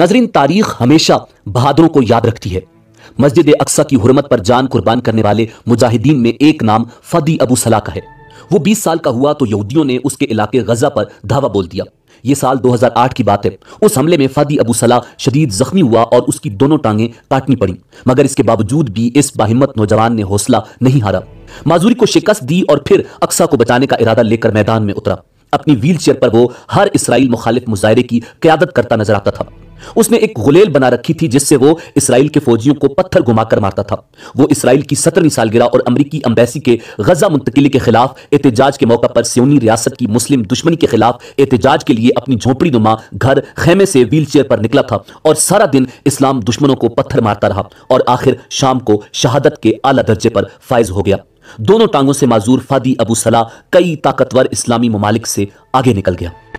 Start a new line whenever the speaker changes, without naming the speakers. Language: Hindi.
नजरीन तारीख हमेशा बहादुरों को याद रखती है मस्जिद अक्सा की हुरमत पर जान कुर्बान करने वाले मुजाहिदीन में एक नाम फदी अबू सलाह का है वो 20 साल का हुआ तो यहूदियों ने उसके इलाके गजा पर धावा बोल दिया ये साल 2008 की बात है उस हमले में फदी अबू सलाह शदीद जख्मी हुआ और उसकी दोनों टांगें काटनी पड़ी मगर इसके बावजूद भी इस बाहिमत नौजवान ने हौसला नहीं हारा माजूरी को शिकस्त दी और फिर अक्सा को बचाने का इरादा लेकर मैदान में उतरा अपनी व्हील चेयर पर वो हर इसराइल मुखालिफ मुजाहरे की क्यादत करता नजर आता था उसने एक गुलेल बना रखी थी जिससे वो इसराइल के फौजियों को पत्थर घुमाकर मारता था वो इसराइल की सत्रहवीं सालगिरह और अमरीकी अम्बेसी के गजा मुंतकली के खिलाफ एहतजाज के मौका पर सियोनी रियासत की मुस्लिम दुश्मनी के खिलाफ एहतजाज के लिए अपनी झोंपड़ी नुमा घर खेमे से व्हील पर निकला था और सारा दिन इस्लाम दुश्मनों को पत्थर मारता रहा और आखिर शाम को शहादत के आला दर्जे पर फायज हो गया दोनों टांगों से माजूर फादी अबू सलाह कई ताकतवर इस्लामी ममालिक से आगे निकल गया